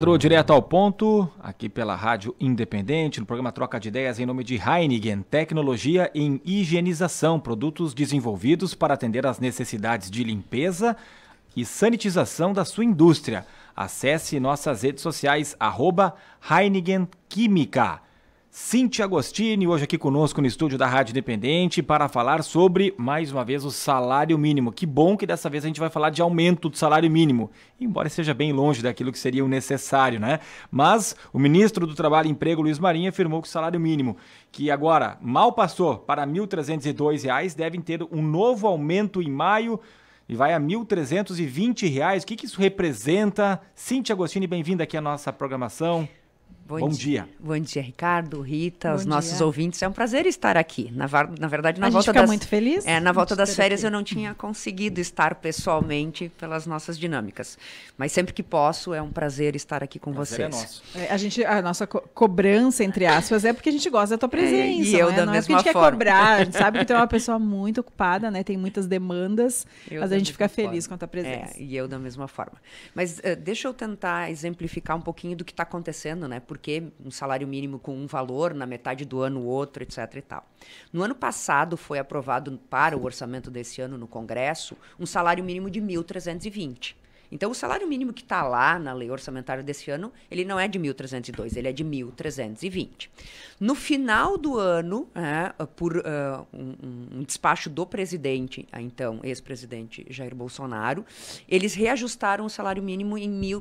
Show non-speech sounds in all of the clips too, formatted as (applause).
Entrou direto ao ponto, aqui pela Rádio Independente, no programa Troca de Ideias em nome de Heineken, tecnologia em higienização, produtos desenvolvidos para atender às necessidades de limpeza e sanitização da sua indústria. Acesse nossas redes sociais, arroba Heineken Química. Cintia Agostini, hoje aqui conosco no estúdio da Rádio Independente para falar sobre, mais uma vez, o salário mínimo. Que bom que dessa vez a gente vai falar de aumento do salário mínimo, embora seja bem longe daquilo que seria o necessário, né? Mas o ministro do Trabalho e Emprego, Luiz Marinho, afirmou que o salário mínimo, que agora mal passou para R$ 1.302, deve ter um novo aumento em maio e vai a R$ 1.320. O que, que isso representa? Cintia Agostini, bem-vinda aqui à nossa programação. Bom, Bom dia. dia. Bom dia, Ricardo, Rita, Bom os nossos dia. ouvintes. É um prazer estar aqui. Na, na verdade, na a volta gente fica das, muito feliz. É, na volta das férias aqui. eu não tinha conseguido estar pessoalmente pelas nossas dinâmicas, mas sempre que posso é um prazer estar aqui com prazer é vocês. É nosso. É, a gente, a nossa co cobrança entre aspas é porque a gente gosta da tua presença. É, e eu não da é? da não mesma é porque a gente forma. quer cobrar. A gente sabe que tu é uma (laughs) pessoa muito ocupada, né? Tem muitas demandas, eu mas a gente fica feliz com a tua presença. É, e eu da mesma forma. Mas uh, deixa eu tentar exemplificar um pouquinho do que está acontecendo, né? Porque porque um salário mínimo com um valor, na metade do ano outro, etc. E tal. No ano passado, foi aprovado para o orçamento desse ano no Congresso um salário mínimo de 1.320. Então, o salário mínimo que está lá na lei orçamentária desse ano, ele não é de 1.302, ele é de 1.320. No final do ano, né, por uh, um, um, despacho do presidente, então ex-presidente Jair Bolsonaro, eles reajustaram o salário mínimo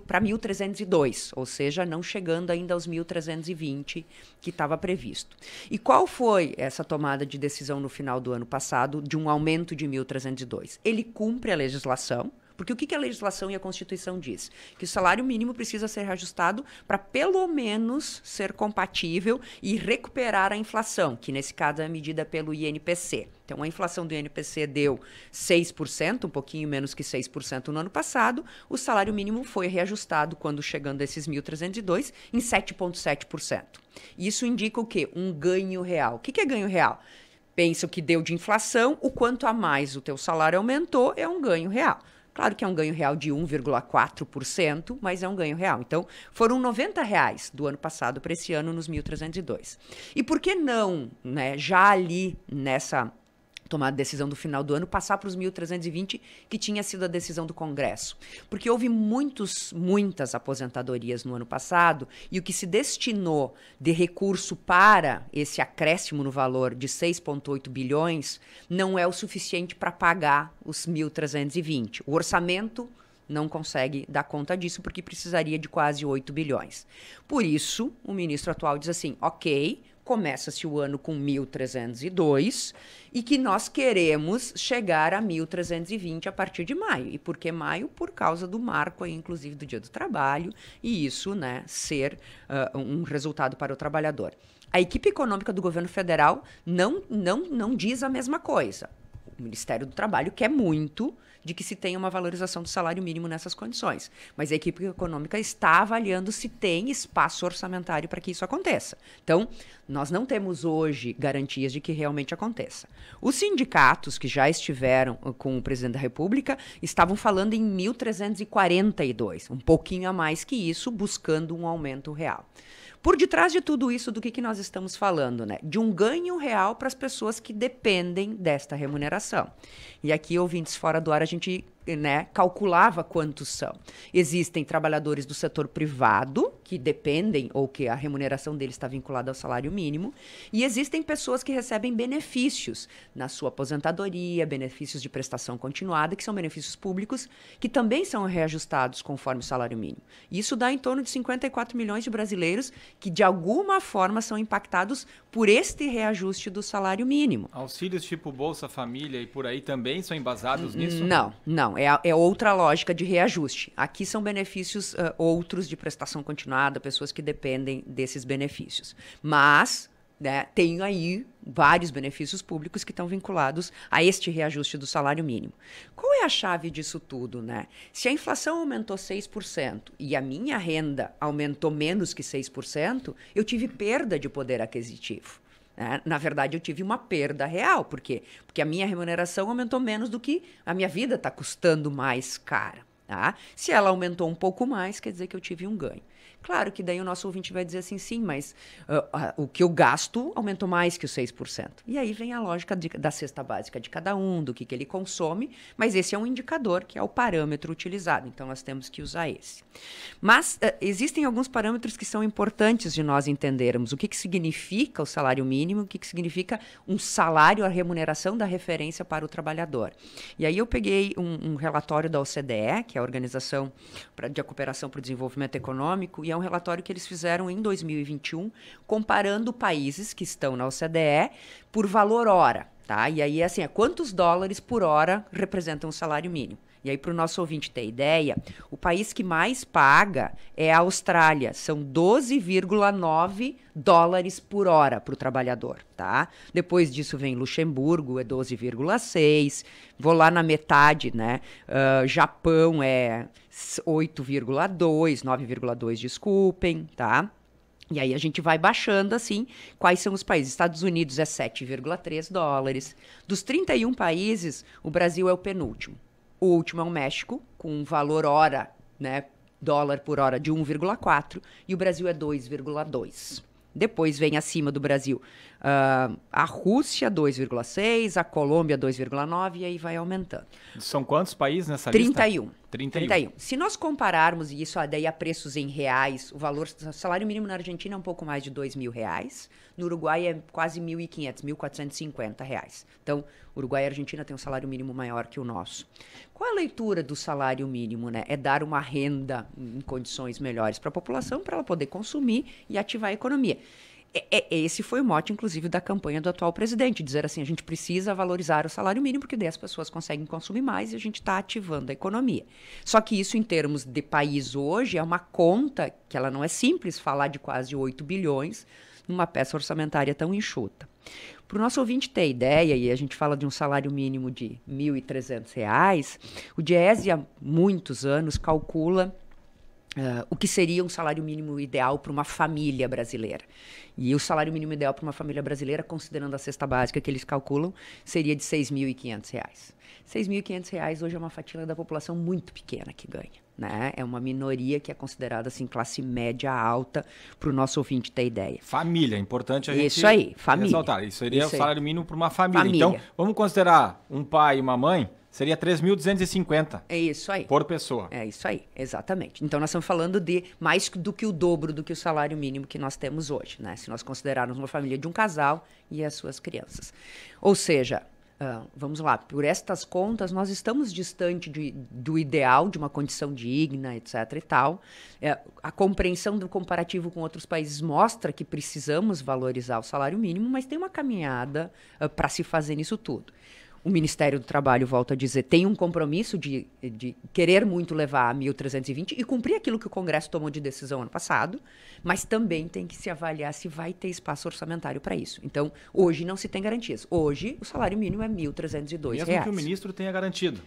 para 1.302, ou seja, não chegando ainda aos 1.320 que estava previsto. E qual foi essa tomada de decisão no final do ano passado de um aumento de 1.302? Ele cumpre a legislação, porque o que, que a legislação e a Constituição diz? Que o salário mínimo precisa ser reajustado para pelo menos ser compatível e recuperar a inflação, que nesse caso é medida pelo INPC. Então, a inflação do INPC deu 6%, um pouquinho menos que 6% no ano passado. O salário mínimo foi reajustado, quando chegando a esses 1.302, em 7,7%. Isso indica o quê? Um ganho real. O que é ganho real? Pensa o que deu de inflação, o quanto a mais o teu salário aumentou, é um ganho real. Claro que é um ganho real de 1,4%, mas é um ganho real. Então, foram 90 reais do ano passado para esse ano nos 1.302. E por que não, né, já ali nessa tomar a decisão do final do ano, passar para os 1.320, que tinha sido a decisão do Congresso. Porque houve muitos, muitas aposentadorias no ano passado, e o que se destinou de recurso para esse acréscimo no valor de 6,8 bilhões não é o suficiente para pagar os 1.320. O orçamento não consegue dar conta disso, porque precisaria de quase 8 bilhões. Por isso, o ministro atual diz assim: ok, começa-se o ano com 1302 e que nós queremos chegar a 1320 a partir de maio. E por que maio? Por causa do marco aí, inclusive do Dia do Trabalho, e isso, né, ser uh, um resultado para o trabalhador. A equipe econômica do governo federal não não não diz a mesma coisa o Ministério do Trabalho quer é muito de que se tenha uma valorização do salário mínimo nessas condições. Mas a equipe econômica está avaliando se tem espaço orçamentário para que isso aconteça. Então, nós não temos hoje garantias de que realmente aconteça. Os sindicatos que já estiveram uh, com o presidente da República estavam falando em 1.342, um pouquinho a mais que isso, buscando um aumento real. Por detrás de tudo isso, do que, que nós estamos falando, né? De um ganho real para as pessoas que dependem desta remuneração. E aqui, ouvintes fora do ar, a gente né, calculava quantos são. Existem trabalhadores do setor privado, que dependem ou que a remuneração deles está vinculada ao salário mínimo, e existem pessoas que recebem benefícios na sua aposentadoria, benefícios de prestação continuada, que são benefícios públicos, que também são reajustados conforme o salário mínimo. Isso dá em torno de 54 milhões de brasileiros que, de alguma forma, são impactados por este reajuste do salário mínimo. Auxílios tipo Bolsa Família e por aí também são embasados nisso? Não, não é, é outra lógica de reajuste. Aqui são benefícios uh, outros de prestação continuada, pessoas que dependem desses benefícios. Mas né, tem aí vários benefícios públicos que estão vinculados a este reajuste do salário mínimo. Qual é a chave disso tudo, né? Se a inflação aumentou 6% e a minha renda aumentou menos que 6%, eu tive perda de poder aquisitivo. Né? Na verdade, eu tive uma perda real. Por quê? Porque a minha remuneração aumentou menos do que a minha vida está custando mais cara. Tá? Se ela aumentou um pouco mais, quer dizer que eu tive um ganho. Claro que daí o nosso ouvinte vai dizer assim, sim, mas uh, uh, o que eu gasto aumentou mais que os 6%. E aí vem a lógica de, da cesta básica de cada um, do que, que ele consome, mas esse é um indicador, que é o parâmetro utilizado, então nós temos que usar esse. Mas uh, existem alguns parâmetros que são importantes de nós entendermos o que, que significa o salário mínimo, o que, que significa um salário, a remuneração da referência para o trabalhador. E aí eu peguei um, um relatório da OCDE, que é a Organização pra, de Cooperação para o Desenvolvimento Econômico, e é um relatório que eles fizeram em 2021, comparando países que estão na OCDE por valor hora, tá? E aí, assim, é quantos dólares por hora representam o salário mínimo. E aí, para o nosso ouvinte ter ideia, o país que mais paga é a Austrália. São 12,9 dólares por hora para o trabalhador, tá? Depois disso vem Luxemburgo, é 12,6. Vou lá na metade, né? Uh, Japão é 8,2, 9,2, desculpem, tá? E aí a gente vai baixando assim quais são os países. Estados Unidos é 7,3 dólares. Dos 31 países, o Brasil é o penúltimo. O último é o México, com um valor hora, né, dólar por hora de 1,4 e o Brasil é 2,2. Depois vem acima do Brasil Uh, a Rússia, 2,6%, a Colômbia, 2,9%, e aí vai aumentando. São quantos países nessa 31. lista? 31. 31. Se nós compararmos isso daí a é preços em reais, o valor o salário mínimo na Argentina é um pouco mais de 2 mil reais, no Uruguai é quase 1.500, 1.450 reais. Então, Uruguai e Argentina têm um salário mínimo maior que o nosso. Qual a leitura do salário mínimo? Né? É dar uma renda em condições melhores para a população, para ela poder consumir e ativar a economia. É, é, esse foi o mote, inclusive, da campanha do atual presidente, dizer assim, a gente precisa valorizar o salário mínimo, porque daí as pessoas conseguem consumir mais e a gente está ativando a economia. Só que isso, em termos de país hoje, é uma conta que ela não é simples falar de quase 8 bilhões numa peça orçamentária tão enxuta. Para o nosso ouvinte ter ideia, e a gente fala de um salário mínimo de R$ 1.300, o DIES há muitos anos calcula Uh, o que seria um salário mínimo ideal para uma família brasileira. E o salário mínimo ideal para uma família brasileira, considerando a cesta básica que eles calculam, seria de R$ 6.500. R$ 6.500 hoje é uma fatia da população muito pequena que ganha. Né? É uma minoria que é considerada assim classe média alta para o nosso ouvinte ter ideia. Família, é importante a isso gente Isso aí, família. Ressaltar. Isso seria isso o salário mínimo para uma família. família. Então, vamos considerar um pai e uma mãe Seria 3.250. É isso aí. Por pessoa. É isso aí, exatamente. Então nós estamos falando de mais do que o dobro do que o salário mínimo que nós temos hoje, né? Se nós considerarmos uma família de um casal e as suas crianças. Ou seja, Uh, vamos lá, por estas contas, nós estamos distante de, do ideal, de uma condição digna, etc. e tal. É, a compreensão do comparativo com outros países mostra que precisamos valorizar o salário mínimo, mas tem uma caminhada uh, ah, para se fazer nisso tudo o Ministério do Trabalho, volta a dizer, tem um compromisso de, de querer muito levar a 1.320 e cumprir aquilo que o Congresso tomou de decisão ano passado, mas também tem que se avaliar se vai ter espaço orçamentário para isso. Então, hoje não se tem garantias. Hoje, o salário mínimo é 1.302 reais. Mesmo que o ministro tenha garantido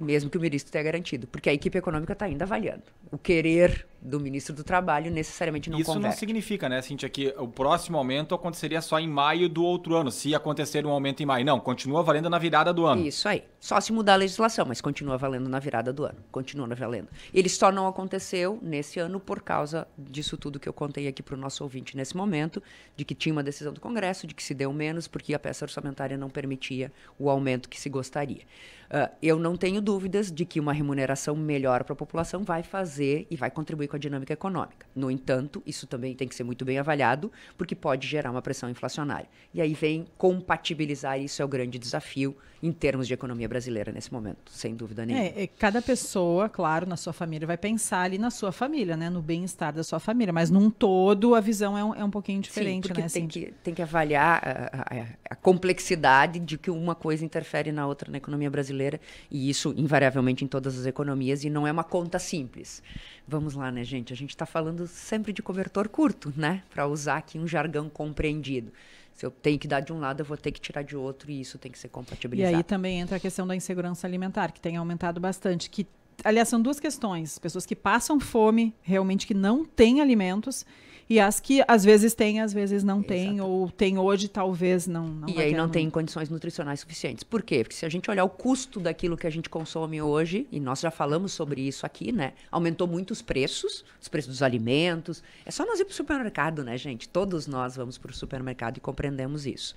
mesmo que o ministro tenha garantido, porque a equipe econômica está ainda avaliando. O querer do ministro do Trabalho necessariamente não Isso converte. não significa, né, Cintia, que o próximo aumento aconteceria só em maio do outro ano, se acontecer um aumento em maio. Não, continua valendo na virada do ano. Isso aí. Só se mudar a legislação, mas continua valendo na virada do ano. Continua valendo. Ele só não aconteceu nesse ano por causa disso tudo que eu contei aqui para o nosso ouvinte nesse momento, de que tinha uma decisão do Congresso, de que se deu menos, porque a peça orçamentária não permitia o aumento que se gostaria. Uh, eu não tenho dúvidas de que uma remuneração melhor para a população vai fazer e vai contribuir com com a dinâmica econômica. No entanto, isso também tem que ser muito bem avaliado, porque pode gerar uma pressão inflacionária. E aí vem compatibilizar, isso é o grande desafio em termos de economia brasileira nesse momento, sem dúvida nenhuma. É, é cada pessoa, claro, na sua família, vai pensar ali na sua família, né? no bem-estar da sua família, mas num todo a visão é um, é um pouquinho diferente. Sim, porque né? tem, assim... que, tem que avaliar a, a, a complexidade de que uma coisa interfere na outra na economia brasileira, e isso invariavelmente em todas as economias, e não é uma conta simples. Vamos lá, né, gente? A gente está falando sempre de cobertor curto, né? Para usar aqui um jargão compreendido. Se eu tenho que dar de um lado, eu vou ter que tirar de outro e isso tem que ser compatibilizado. E aí também entra a questão da insegurança alimentar, que tem aumentado bastante, que aliás são duas questões, pessoas que passam fome, realmente que não têm alimentos, e as que às vezes tem, às vezes não tem, ou tem hoje, talvez não. não e aí não tem condições nutricionais suficientes. Por quê? Porque se a gente olhar o custo daquilo que a gente consome hoje, e nós já falamos sobre isso aqui, né? Aumentou muito os preços, os preços dos alimentos. É só nós ir para o supermercado, né, gente? Todos nós vamos para o supermercado e compreendemos isso.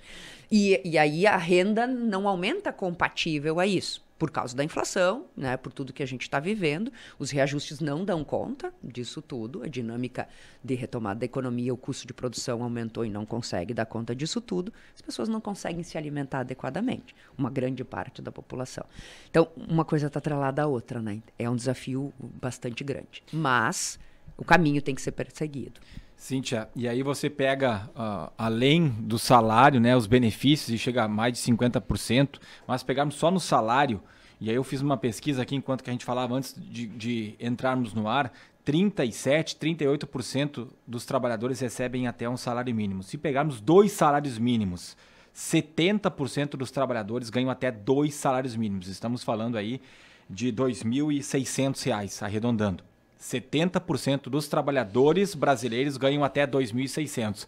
E, e aí a renda não aumenta compatível a isso por causa da inflação, né, por tudo que a gente está vivendo. Os reajustes não dão conta disso tudo. A dinâmica de retomada da economia, o custo de produção aumentou e não consegue dar conta disso tudo. As pessoas não conseguem se alimentar adequadamente, uma grande parte da população. Então, uma coisa está atrelada à outra, né? É um desafio bastante grande. Mas o caminho tem que ser perseguido. Cíntia, e aí você pega uh, além do salário, né, os benefícios e chega a mais de 50%, mas pegarmos só no salário, e aí eu fiz uma pesquisa aqui enquanto que a gente falava antes de, de entrarmos no ar, 37, 38% dos trabalhadores recebem até um salário mínimo. Se pegarmos dois salários mínimos, 70% dos trabalhadores ganham até dois salários mínimos. Estamos falando aí de R$ reais arredondando. 70% dos trabalhadores brasileiros ganham até 2.600.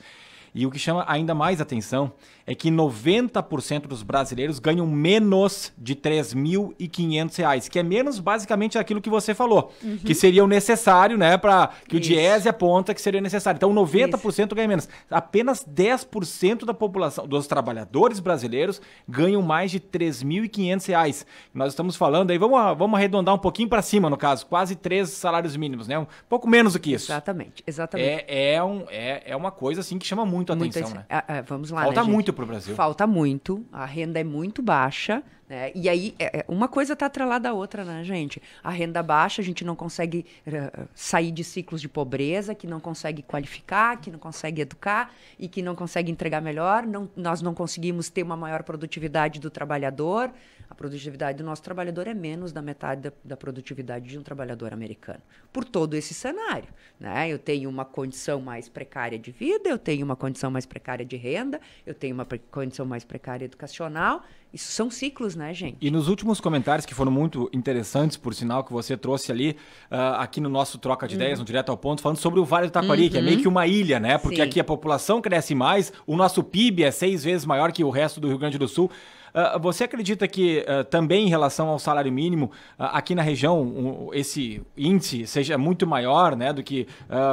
E o que chama ainda mais atenção é que 90% dos brasileiros ganham menos de R$ reais que é menos basicamente aquilo que você falou, uhum. que seria o necessário, né, para que Isso. o Diese aponta que seria necessário. Então 90% Isso. ganha menos. Apenas 10% da população dos trabalhadores brasileiros ganham mais de R$ reais Nós estamos falando aí, vamos, vamos arredondar um pouquinho para cima, no caso, quase três salários mínimos, né? Um pouco menos do que isso. Exatamente, exatamente. É, é, um, é, é uma coisa assim que chama muito muito Muita... né? Ah, ah, vamos lá, Falta né, muito para o Brasil. Falta muito, a renda é muito baixa, né? E aí, é, é, uma coisa está atrelada à outra, né, gente? A renda baixa, a gente não consegue eh, sair de ciclos de pobreza, que não consegue qualificar, que não consegue educar e que não consegue entregar melhor. Não, nós não conseguimos ter uma maior produtividade do trabalhador, a produtividade do nosso trabalhador é menos da metade da, da produtividade de um trabalhador americano. Por todo esse cenário, né? Eu tenho uma condição mais precária de vida, eu tenho uma condição mais precária de renda, eu tenho uma condição mais precária educacional. Isso são ciclos, né, gente? E nos últimos comentários, que foram muito interessantes, por sinal, que você trouxe ali, uh, aqui no nosso Troca de uhum. Ideias, no uhum. Direto ao Ponto, falando sobre o Vale do Taquari, uhum. que é meio que uhum. uma ilha, né? Porque Sim. aqui a população cresce mais, o nosso PIB é seis vezes maior que o resto do Rio Grande do Sul. Ah, você acredita que ah, também em relação ao salário mínimo, ah, aqui na região, esse índice seja muito maior né, do que,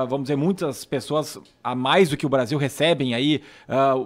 vamos dizer, muitas pessoas a mais do que o Brasil recebem aí,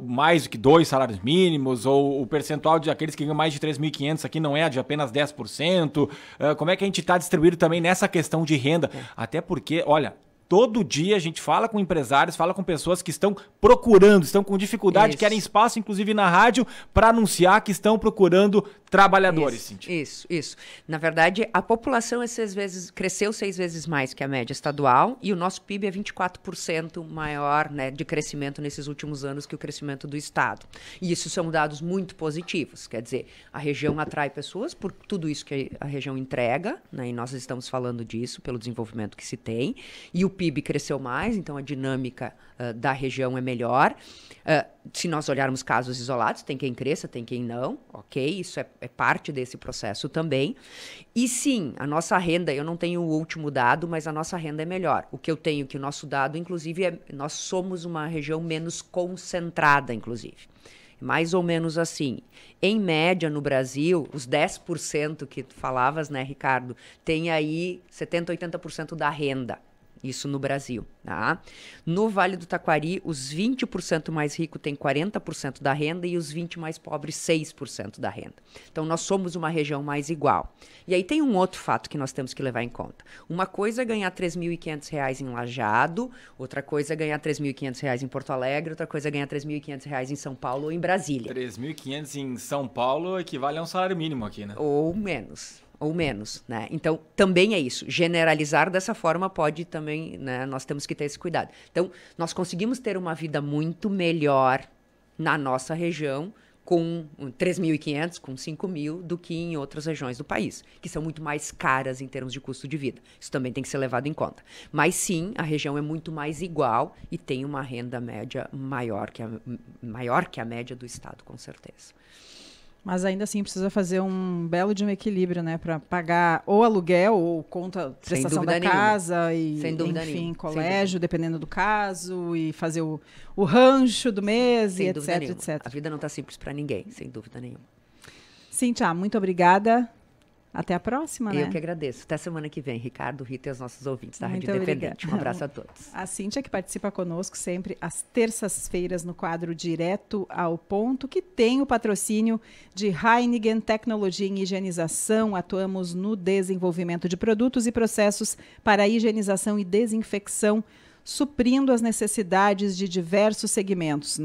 mais do que dois salários mínimos, ou o percentual de aqueles que ganham mais de 3.500 aqui não é de apenas 10%? como é que a gente está distribuído também nessa questão de renda? Até porque, olha, Todo dia a gente fala com empresários, fala com pessoas que estão procurando, estão com dificuldade, Isso. querem espaço, inclusive na rádio, para anunciar que estão procurando trabalhadores. Isso, isso, isso, Na verdade, a população é seis vezes, cresceu seis vezes mais que a média estadual e o nosso PIB é 24% maior né, de crescimento nesses últimos anos que o crescimento do Estado. E isso são dados muito positivos. Quer dizer, a região atrai pessoas por tudo isso que a região entrega, né, e nós estamos falando disso, pelo desenvolvimento que se tem, e o PIB cresceu mais, então a dinâmica uh, da região é melhor. Uh, se nós olharmos casos isolados, tem quem cresça, tem quem não, ok? Isso é, é, parte desse processo também. E sim, a nossa renda, eu não tenho o último dado, mas a nossa renda é melhor. O que eu tenho, que o nosso dado, inclusive, é, nós somos uma região menos concentrada, inclusive mais ou menos assim. Em média, no Brasil, os 10% que tu falavas, né, Ricardo, tem aí 70%, 80% da renda. Isso no Brasil, tá? No Vale do Taquari, os 20% mais ricos têm 40% da renda e os 20 mais pobres 6% da renda. Então nós somos uma região mais igual. E aí tem um outro fato que nós temos que levar em conta. Uma coisa é ganhar R$ 3.500 em Lajado, outra coisa é ganhar R$ 3.500 em Porto Alegre, outra coisa é ganhar R$ 3.500 em São Paulo ou em Brasília. R$ 3.500 em São Paulo equivale a um salário mínimo aqui, né? Ou menos ou menos, né? Então, também é isso. Generalizar dessa forma pode também, né? Nós temos que ter esse cuidado. Então, nós conseguimos ter uma vida muito melhor na nossa região com 3.500, com 5.000 do que em outras regiões do país, que são muito mais caras em termos de custo de vida. Isso também tem que ser levado em conta. Mas sim, a região é muito mais igual e tem uma renda média maior que a, maior que a média do estado, com certeza. Mas ainda assim precisa fazer um belo de um equilíbrio, né, para pagar ou aluguel ou conta prestação da nenhuma. casa e enfim, nenhuma. colégio, dependendo do caso e fazer o, o rancho do mês sem e etc, nenhuma. etc. A vida não está simples para ninguém, sem dúvida nenhuma. Cintia, muito obrigada. Até a próxima, né? Eu que agradeço. Até semana que vem, Ricardo, Rita e os nossos ouvintes da Muito Rádio Independente. Um abraço a todos. A Cíntia, que participa conosco sempre às terças-feiras no quadro Direto ao Ponto, que tem o patrocínio de Heineken Tecnologia em Higienização. Atuamos no desenvolvimento de produtos e processos para higienização e desinfecção, suprindo as necessidades de diversos segmentos.